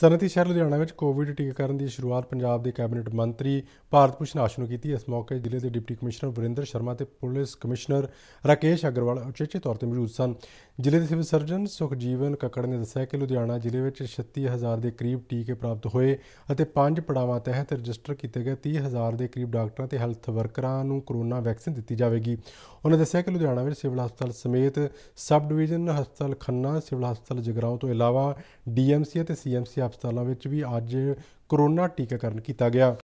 ਸਨਤੀ ਸ਼ਹਿਰ ਲੁਧਿਆਣਾ ਵਿੱਚ ਕੋਵਿਡ ਟੀਕਾਕਰਨ ਦੀ ਸ਼ੁਰੂਆਤ ਪੰਜਾਬ ਦੇ ਕੈਬਨਿਟ ਮੰਤਰੀ ਭਾਰਤ ਭੂਸ਼ਣ ਆਸ਼ੂ ਨੇ ਕੀਤੀ ਇਸ ਮੌਕੇ ਜ਼ਿਲ੍ਹੇ ਦੇ ਡਿਪਟੀ ਕਮਿਸ਼ਨਰ ਵਰਿੰਦਰ ਸ਼ਰਮਾ ਤੇ ਪੁਲਿਸ ਕਮਿਸ਼ਨਰ ਰਾਕੇਸ਼ ਅਗਰਵਾਲ ਉਚੇਚੇ ਤੌਰ ਤੇ ਮੌਜੂਦ ਸਨ ਜ਼ਿਲ੍ਹੇ ਦੇ ਸਿਵਲ ਸਰਜਨ ਸੁਖਜੀਵਨ ਕੱਕੜ ਨੇ ਦੱਸਿਆ ਕਿ ਲੁਧਿਆਣਾ ਜ਼ਿਲ੍ਹੇ ਵਿੱਚ 36000 ਦੇ ਕਰੀਬ ਟੀਕੇ ਪ੍ਰਾਪਤ ਹੋਏ ਅਤੇ ਪੰਜ ਪੜਾਵਾਂ ਤਹਿਤ ਰਜਿਸਟਰ ਕੀਤੇ ਗਏ 30000 ਦੇ ਕਰੀਬ ਡਾਕਟਰਾਂ ਤੇ ਹੈਲਥ ਵਰਕਰਾਂ ਨੂੰ ਕੋਰੋਨਾ ਵੈਕਸੀਨ ਦਿੱਤੀ ਜਾਵੇਗੀ ਉਹਨਾਂ ਦੱਸਿਆ ਕਿ ਲੁਧਿਆਣਾ ਵਿੱਚ ਸਿਵਲ ਹਸਪਤਾਲ ਸਮੇਤ ਸਬ ਡਿਵੀਜ਼ਨ ਹਸਪਤਾਲ ਖੰਨਾ ਸਿਵਲ ਹਸਪਤਾਲ ਜਗਰਾਉਂ ਤੋਂ ਇਲਾਵਾ ਡੀਐਮਸੀ ਅਤੇ ਸੀਐਮਸੀ ਹਸਪਤਾਲਾਂ ਵਿੱਚ ਵੀ ਅੱਜ ਕਰੋਨਾ ਟੀਕਾਕਰਨ ਕੀਤਾ ਗਿਆ